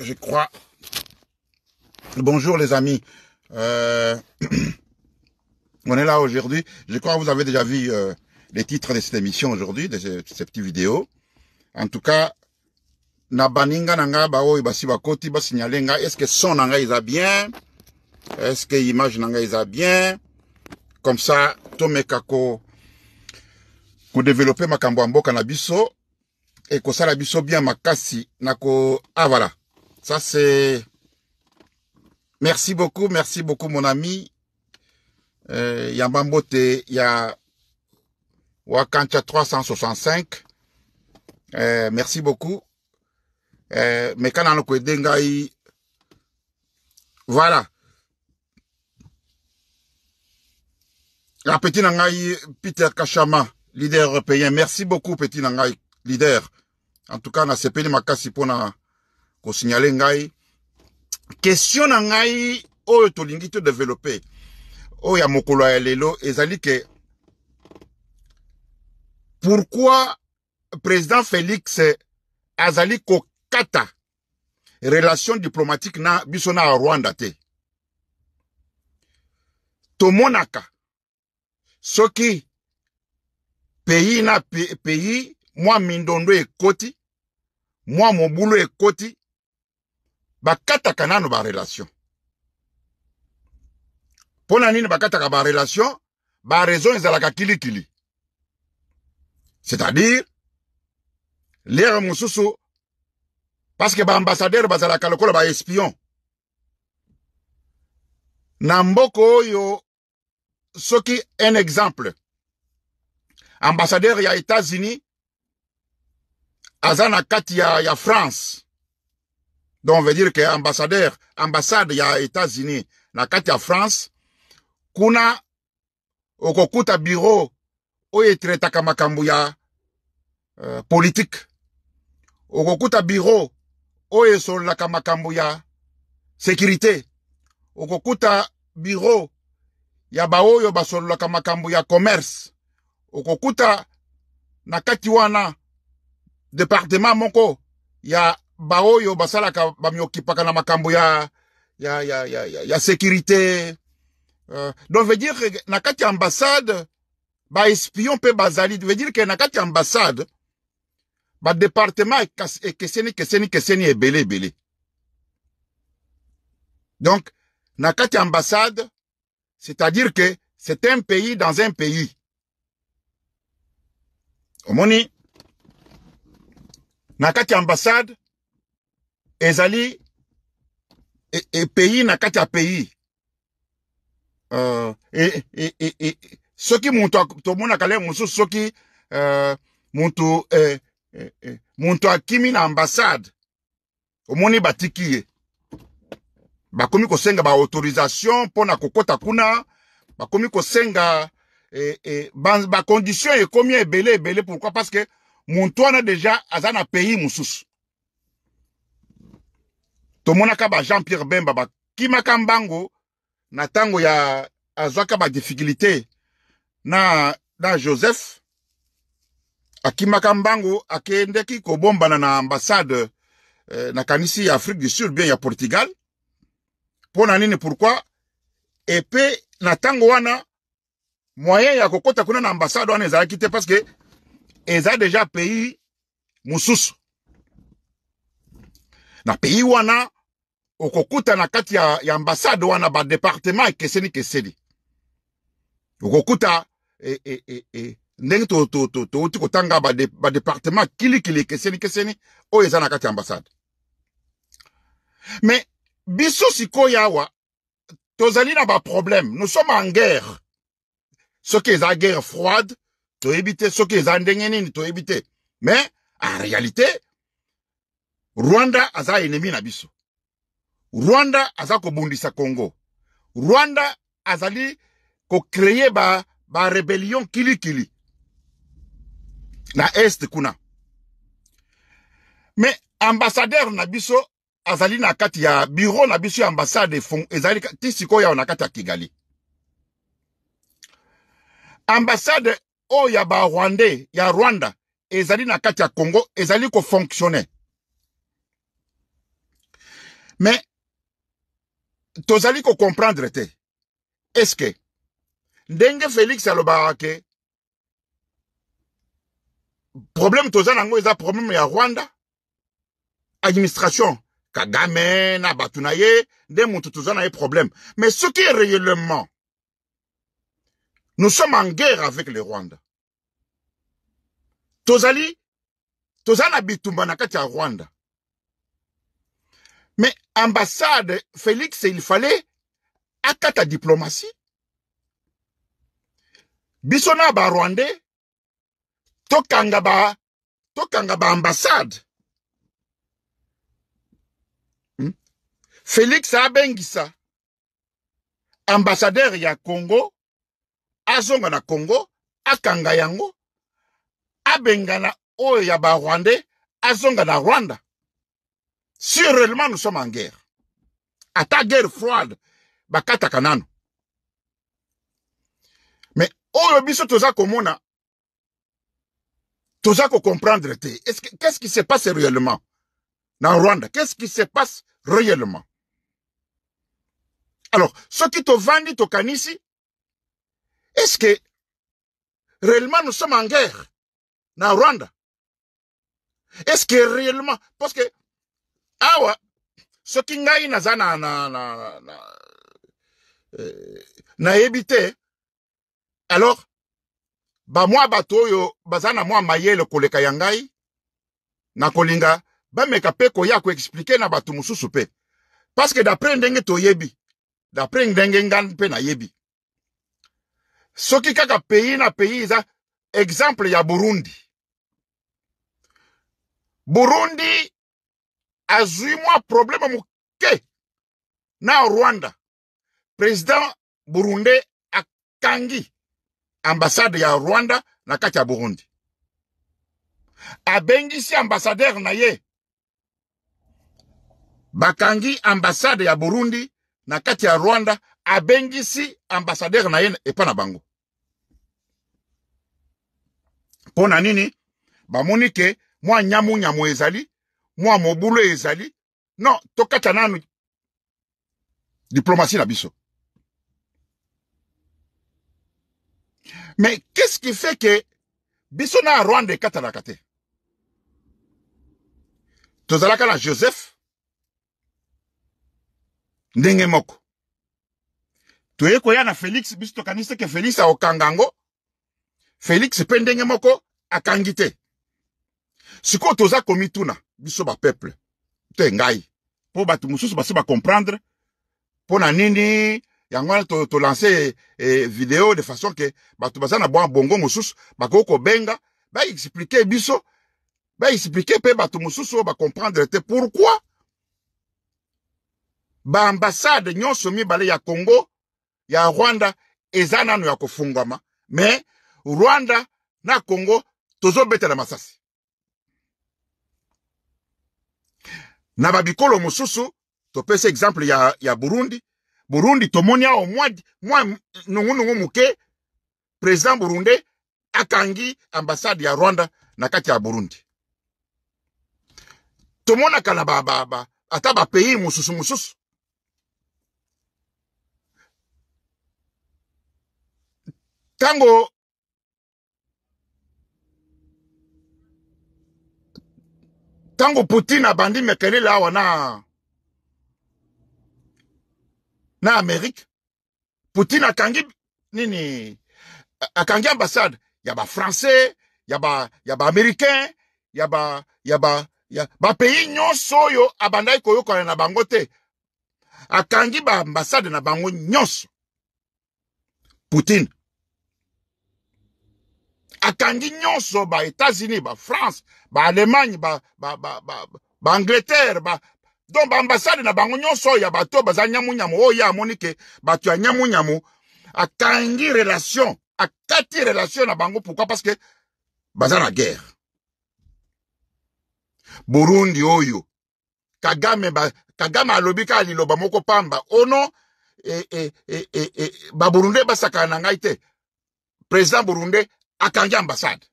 je crois. Bonjour les amis. Euh, on est là aujourd'hui. Je crois que vous avez déjà vu euh, les titres de cette émission aujourd'hui, de ces, petits petites vidéos. En tout cas, na baninga nanga bao ibasi ba est-ce que son nanga bien est-ce que image nanga bien comme ça tomeka Kako Pour développer makambo Et na biso ça biso bien makasi nako avala. Ah, ça, c'est... Merci beaucoup, merci beaucoup, mon ami. Euh, Yambambote, il y a Wakancha 365. Euh, merci beaucoup. Euh, voilà. La petite Nangaï, Peter Kachama, leader européen. Merci beaucoup, petit Nangaï, leader. En tout cas, on a ma casse pour signaler ngai question na ngai oyo tolingi développer oyo ya mokolo ya ezali ke pourquoi président félix azali kata relation diplomatique na bisona à rwanda te tomonaka soki pays na pays moi mindondo ekoti moi mobulu koti bakataka nano barelation mpo na nini bakataka barelation baraison ezalaka kilikili c'est-à-dire lere mosusu parceke baambasadere bazalaka lokola baespion na mboka oyo soki un exemple ambassadeur ya états-unis aza na kati ya, ya france Donc, on veut dire que ambassadeur ambassade il a États-Unis, la kati à France, kuna okokuta bureau oyo etretaka makambo ya euh, politique. Okokuta bureau oyo sur la ya sécurité. Okokuta bureau ya baoyo sur la ya commerce. Okokuta na kati wana département moko ya baoyo basalaka bamyokipaka na makambo ya ya ya ya ya, ya sécurité euh, donc veut dire na kati ambassade ambassade espion mpe bazali veut dire que na kati ya ambassade que ekeseni keseni keseni belé belé donc na kati ambassade c'est-à-dire que c'est un pays dans un pays omoni na kati ambassade ezali epeyi e, na kati ya peyi euh, e, e, soki moto tomonaka lelo mosusu soki euh, moto moto akimi na ambassade omoni batiki ye bakomi kosenga baautorisation mpo na kokɔta kuna bakomi kosenga eh, eh, bacondition ba ekomi ebele ebele pourquoi parce que moto wana deja aza na pays mosusu tomonaka ba jean pierre bemba bakimaka mbango na ntango ya azwaka badiffikulté na, na joseph akimaka mbango akendeki kobombana na ambassade eh, na kanisi ya afrique du sud bien ya portugal mpo na nini pourkui epe na ntango wana moyen ya kokɔta kuna na ambassade wana ezalaki te parce que eza deja pays mosusu na pays wana na kati ya, ya ambasade wana badepartement ekeseni keseli okokuta e, e, e, e. ndenge touti to, to, to, kotanga kili kilikili ekeseni keseni oyo eza na kati ya ambasade me biso sikoyo awa tozali na baproblème nous sommes en guerre soki eza guerre froide toyebi te soki eza ndenge nini toyebi te Mais en réalité rwanda aza ennemi na biso rwanda aza kobundisa congo rwanda azali kokreye barebellion ba kilikili kili. na este kuna me ambassadeur na biso azali na kati ya bureau na biso ya ambassade ezali ti sikoyo na kati ya kigali ambassade oyo ya barwandais ya rwanda ezali na kati ya congo ezali kofonctionne me tozali kocomprendre te eske ndenge felix alobaka ke problème toza nango eza problème ya rwanda administration kagame na bato na ye nde moto toza na ye problème mais soki réellement nous sommes en guerre avec le rwanda tozali toza na bitumba na kati ya rwanda me ambassade félix il fallait akata diplomatie biso na barwandais tokanga ba tokanga baambassade hmm? félix abengisa ambassadeur ya congo azonga na congo akanga yango abengana oyo ya barwandais azonga na rwanda Si réellement nous sommes en guerre, à ta guerre froide, bakata kanano. Mais au oh, biso toza komona, toza ko comprendre Qu'est-ce qui se passe réellement dans Rwanda? Qu'est-ce qui se passe réellement? Alors, qui te Ce vendit te tokanisi, est-ce que réellement nous sommes en guerre dans Rwanda? Est-ce que réellement, parce que awa soki ngai naza na, na, na, na eh, nayebi te alors bamwa bato oyo baza na mwa mayele koleka ya ngai na kolinga bameka mpe koya koexplike na bato mosusu mpe parceke dapres ndenge toyebi dapres ndenge ngan mpe nayebi soki kaka pays na pays eza exemple ya burundi burundi azwi mwa probleme moke na rwanda president burunde akangi ambasade ya rwanda na kati ya burundi abengisi ambasadere na ye bakangi ambasade ya burundi na kati ya rwanda abengisi ambasadere na ye epa na bango mpo na nini bamoni ke mwa nyamunyamu ezali boulot est Zali, non tokata nanu diplomatie na biso mais qu'est-ce qui fait que biso na rwanda ekatanaka la tozalaka na joseph ndenge moko toye koya na félix biso tokanisi ke félix a Okangango. félix pendenge moko kangite. c'est quoi toza komituna tuna biso peuple. to ngai pour bato ba se comprendre comprendre. na nini to to tolance eh, eh, vidéo de façon ke ba baza na bwa bongo ko benga ba expliquer biso ba ba bato mosusu ba comprendre te ba ambassade nyonso bale ya congo ya rwanda ezana no ya kofungama me rwanda na congo na masasi na babikolo mosusu topesa exemple ya, ya burundi burundi tomoni awa mwa, mwa nungunungu moke president burunde akangi ambasade ya rwanda na kati ya burundi tomonaka na ba, ba, ba, ata bapeyi mosusu mosusu ntango ntango poutine abandi mekelele awa na na amerike poutine akangi nini akangi ambassade ya bafrançais ya ba ya baaméricain ya ba ya ba ya bapeyi nyonso oyo abandaki koyokana na bango te akangi baambassade na bango nyonso poutine akangi nyonso baetats-unis bafrance baalemagne baangleterre ba, ba, ba, donc baambasade na bango nyonso oyo ya bato baza nyamunyamu oyo oh, ye amoni ke bato ya nyamunyamu akangi relation akati relation na bango pourquoi parce que baza na guerre burundi oyo kagame, ba, kagame alobi kaka liloba moko pamba oh ono e, eh, e, eh, e, eh, e, e, baburunde basakana na ngai te président burunde akangi ambassade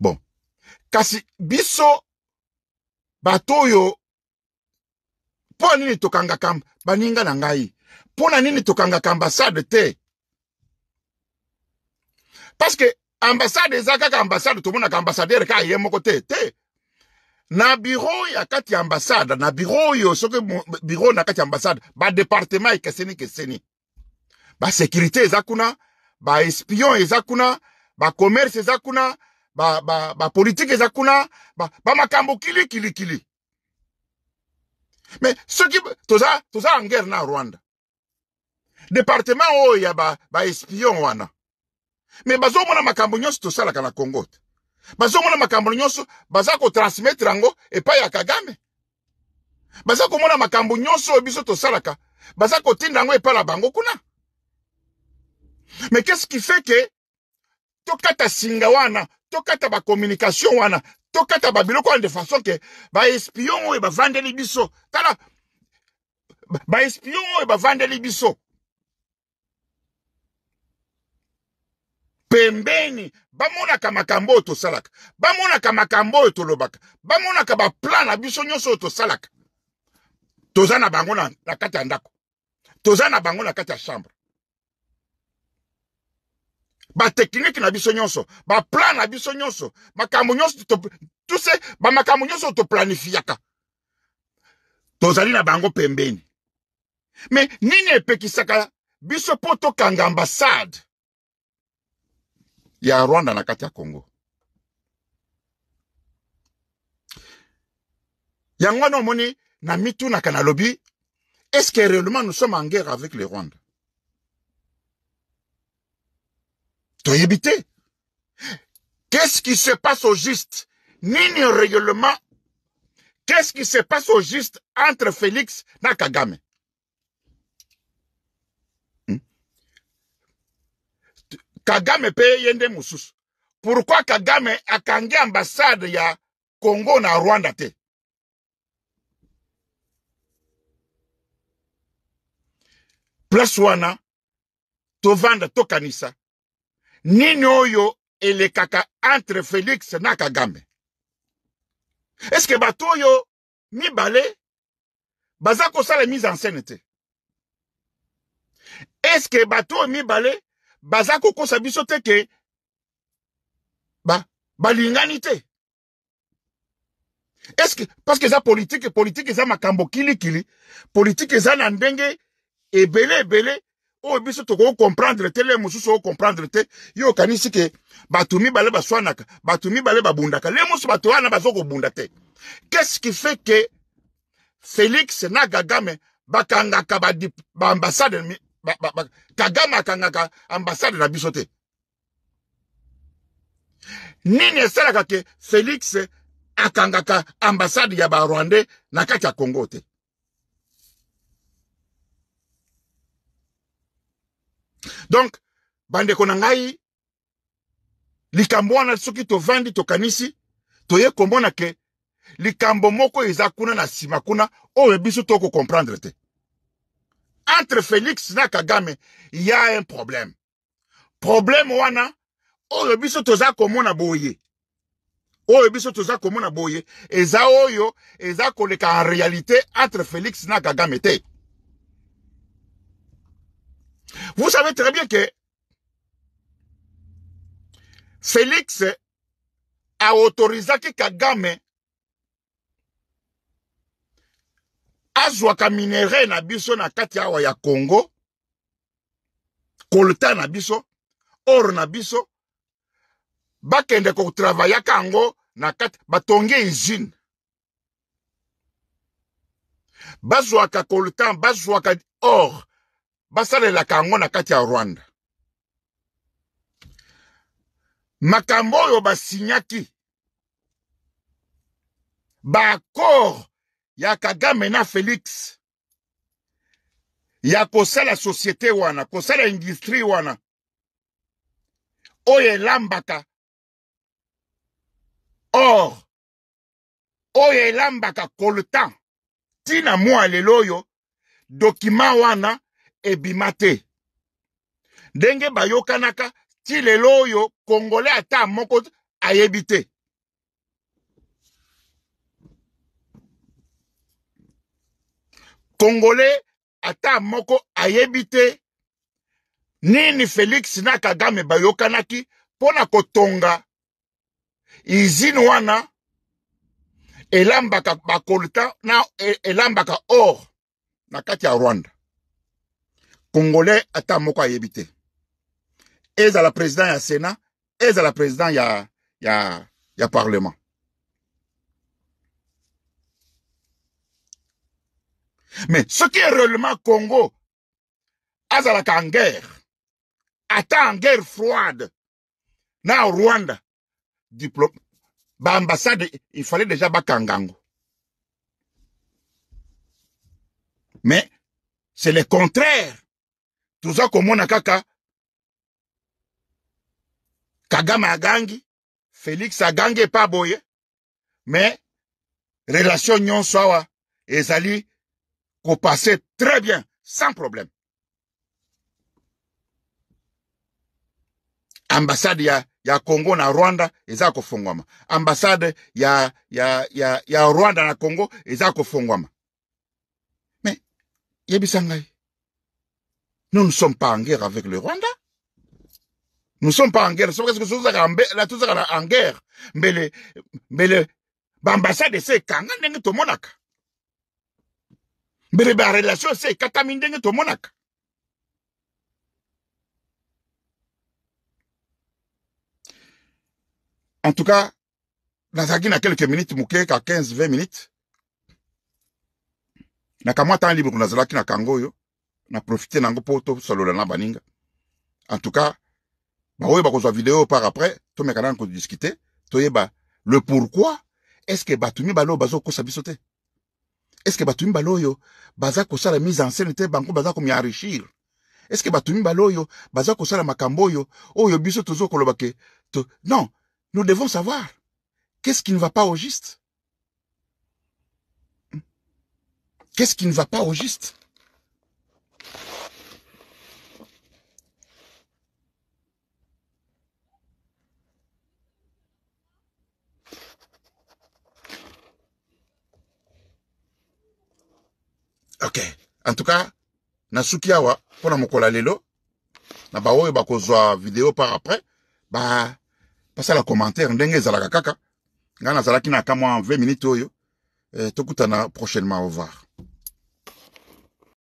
bon kasi biso bato oyo mpo nini tokangaka baninga na ngai mpo na nini tokangaka ambassade te parceke ambassade eza kaka ambassade tomonaka ambassadere kaka ye moko te te na biro ya kati ya ambassade na biro oyo soki biro na kati ya ambassade badepartement ekeseni keseni basekurité eza kuna baespion eza kuna bacommerce eza kuna bapolitike ba, ba eza kuna bamakambo ba kilikilikili me soki toza, toza na guerre na rwanda departement oyo ya baespion ba wana me bazomona makambo nyonso tosalaka na congo te bazomona makambo nyonso baza kotransmettre yango epai ya kagame baza komona makambo nyonso oyo biso tosalaka baza kotinda yango epai na bango kuna me qu'est-ce qui fait ke tokata singa wana tokata bacommunication wana tokata babiloko wana de façon ke baespion oyo bavandeli biso tala baespion oyo bavandeli biso pembeni bamonaka makambo oyo tosalaka bamonaka makambo oyo tolobaka bamonaka baplan na biso nyonso oyo tosalaka toza na bango na, na kati ya ndako toza na bango na kati ya chambre bateknike na biso nyonso baplan na biso nyonso makambo nyonso tuse bamakambo nyonso toplanifiaka tozali na bango pembeni me nini epekisaka biso mpo tokanga ambasade ya rwanda na kati ya congo yango wana omoni na mitunaka nalobi estce que réellement nous sommes en guerre avec le rwanda habité qu'est-ce qui se passe au juste ni nini règlement. qu'est-ce qui se passe au juste entre Félix et Kagame hmm? Kagame paye yende moussous. pourquoi Kagame a kangé ambassade ya Congo na Rwanda te place wana tovanda tokanisa nini oyo elekaka entre felix na kagame eske bato oyo mibale baza kosala mise en scène te eske bato oyo mibale baza kokosa biso te ke ba, balingani te eske parceke eza politike politike eza makambo kilikili politike eza na ndenge ebele ebele oyo biso tokokomprendre te le mosusu okomprendre te ye okanisi ke bato mibale baswanaka bato mibale babundaka le mosusu bato wana baza kobunda te qu'est-ce qui fait ke félix na kagame bakangaka baambassade ba, ba, ba, kagame akangaka ambassade na biso te nini esalaka ke félix akangaka ambassade ya barwandais na kati ya congo te donc bandeko na ngai likambo wana soki kanisi, tokanisi toye kombona ke likambo moko eza kuna na sima kuna oyo toko comprendre. te entre félix na kagame ya un problème problème wana oyo biso toza komona boye oyo biso toza komona boye eza oyo eza koleka en réalité entre félix na kagame te vous savez très bien que Félix a autorisé que Kagame azwaka minerai na biso na Katiawa ya Congo Coltan na biso or na biso bakende travaille kango na kat batonge usine ka coltan ka or basalelaka yango na kati ya rwanda makambo oyo basinyaki baakord ya kagame na félix ya kosala société wana kosala industrie wana oyo elambaka or oyo elambaka coltan ntina mwa lelo oyo dokima wana ebima te ndenge bayokanaka ti lelo oyo kongole ata moko ayebi te kongole ata moko ayebi te nini felix na kagame bayokanaki mpo na kotonga izine wana elambaka bakoltan na e, elambaka or na kati ya rwanda congolais ata moko Ils la présidente président ya sénat la président ya ya ya parlement mais ce qui est réellement congo à la guerre à en guerre froide le rwanda diplôme il fallait déjà bakangango mais c'est le contraire toza komona kaka kagame agangi félix agangi epa boye me relation nyonso awa ezali kopase très bien sans problème ambassade ya, ya congo na rwanda eza kofungwama ambassade ya, ya, ya, ya rwanda na congo eza kofungwama me yebisa ngai Nous ne sommes pas en guerre avec le Rwanda. Nous ne sommes pas en guerre. C'est que Nous sommes en guerre. Mais le, mais le, l'ambassade, c'est kanga est to monaka. Mais les relations, c'est on est to monaka. En tout cas, nous na quelques minutes 15 20 minutes un temps libre qui na na profite nango poto tosolola na baninga en tout cas ba kozwa video par après tomeka nanu kodiskute toyeba le pourquoi est-ce que batumi balo oyo bazokosa biso est-ce que bato mibale yo, baza la mise en scène te bango baza enrichir est-ce que batumi mibale yo, baza kosala makambo oyo oyo biso tozo koloba kolobake. to... non nous devons savoir qu'est-ce qui ne va pas au juste qu'est-ce qui ne va pas au juste en tout cas nasuki awa mpona mokola lelo na ba kozwa video par après ba la commentaire ndenge la kaka zara nazalaki na kamwa 20 minutes oyo eh, tokutana prochainement au revoir